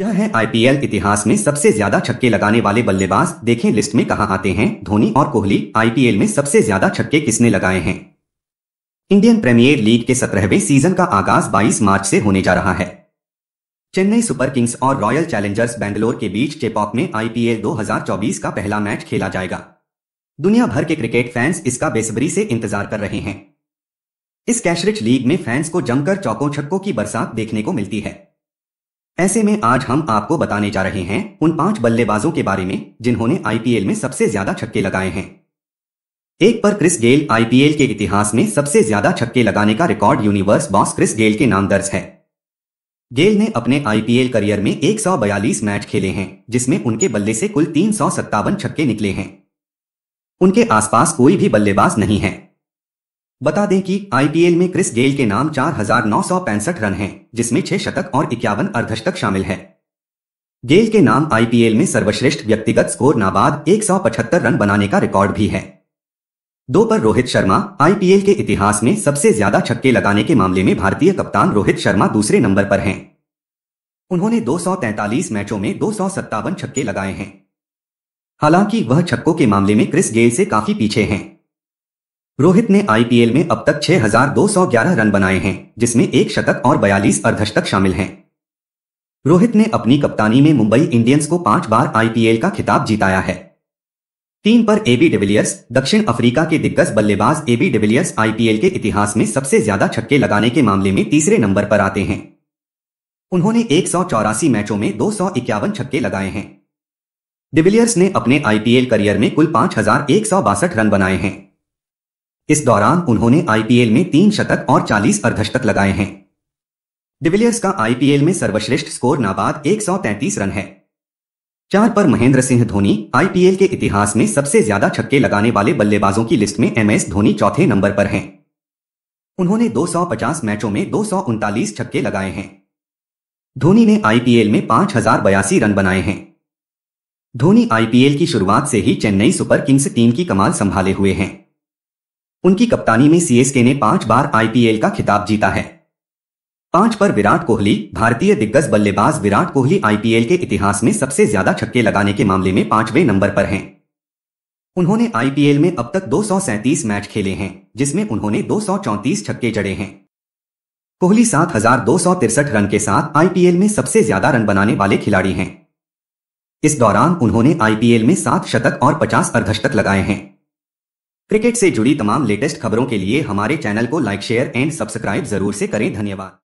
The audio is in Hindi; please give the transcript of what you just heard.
यह है आईपीएल इतिहास में सबसे ज्यादा छक्के लगाने वाले बल्लेबाज देखें लिस्ट में कहा आते हैं धोनी और कोहली आईपीएल में सबसे ज्यादा छक्के किसने लगाए हैं इंडियन प्रीमियर लीग के सत्रहवें सीजन का आगाज 22 मार्च से होने जा रहा है चेन्नई सुपर किंग्स और रॉयल चैलेंजर्स बेंगलोर के बीच चेपॉक में आईपीएल 2024 का पहला मैच खेला जाएगा दुनिया भर के क्रिकेट फैंस इसका बेसब्री से इंतजार कर रहे हैं इस कैशरिच लीग में फैंस को जमकर चौकों छक्कों की बरसात देखने को मिलती है ऐसे में आज हम आपको बताने जा रहे हैं उन पांच बल्लेबाजों के बारे में जिन्होंने आईपीएल में सबसे ज्यादा छक्के लगाए हैं एक पर क्रिस गेल आईपीएल के इतिहास में सबसे ज्यादा छक्के लगाने का record universe boss Chris Gayle के नाम दर्ज है गेल ने अपने आईपीएल करियर में एक मैच खेले हैं जिसमें उनके बल्ले से कुल तीन छक्के निकले हैं उनके आसपास कोई भी बल्लेबाज नहीं है बता दें कि आईपीएल में क्रिस गेल के नाम चार रन हैं, जिसमें छह शतक और इक्यावन अर्धशतक शामिल है गेल के नाम आईपीएल में सर्वश्रेष्ठ व्यक्तिगत स्कोर नाबाद 175 रन बनाने का रिकॉर्ड भी है दो पर रोहित शर्मा आईपीएल के इतिहास में सबसे ज्यादा छक्के लगाने के मामले में भारतीय कप्तान रोहित शर्मा दूसरे नंबर पर हैं उन्होंने दो मैचों में दो छक्के लगाए हैं हालांकि वह छक्कों के मामले में क्रिस गेल से काफी पीछे हैं रोहित ने आईपीएल में अब तक 6,211 रन बनाए हैं जिसमें एक शतक और 42 अर्धशतक शामिल हैं रोहित ने अपनी कप्तानी में मुंबई इंडियंस को पांच बार आईपीएल का खिताब जिताया है तीन पर एबी डिविलियर्स दक्षिण अफ्रीका के दिग्गज बल्लेबाज एबी डिविलियर्स आईपीएल के इतिहास में सबसे ज्यादा छक्के लगाने के मामले में तीसरे नंबर पर आते हैं उन्होंने एक मैचों में दो छक्के लगाए हैं डिविलियर्स ने अपने आईपीएल करियर में कुल पांच रन बनाए हैं इस दौरान उन्होंने आईपीएल में तीन शतक और चालीस अर्धशतक लगाए हैं डिविलियर्स का आईपीएल में सर्वश्रेष्ठ स्कोर नाबाद 133 रन है चार पर महेंद्र सिंह धोनी आईपीएल के इतिहास में सबसे ज्यादा छक्के लगाने वाले बल्लेबाजों की लिस्ट में एमएस धोनी चौथे नंबर पर हैं उन्होंने 250 मैचों में दो छक्के लगाए हैं धोनी ने आईपीएल में पांच रन बनाए हैं धोनी आईपीएल की शुरुआत से ही चेन्नई सुपर किंग्स टीम की कमाल संभाले हुए हैं उनकी कप्तानी में सीएसके ने पांच बार आईपीएल का खिताब जीता है पांच पर विराट कोहली भारतीय दिग्गज बल्लेबाज विराट कोहली आईपीएल के इतिहास में सबसे ज्यादा छक्के लगाने के मामले में पांचवें नंबर पर हैं उन्होंने आईपीएल में अब तक दो मैच खेले हैं जिसमें उन्होंने दो छक्के जड़े हैं कोहली सात रन के साथ आईपीएल में सबसे ज्यादा रन बनाने वाले खिलाड़ी हैं इस दौरान उन्होंने आईपीएल में सात शतक और पचास अर्धशतक लगाए हैं क्रिकेट से जुड़ी तमाम लेटेस्ट खबरों के लिए हमारे चैनल को लाइक शेयर एंड सब्सक्राइब जरूर से करें धन्यवाद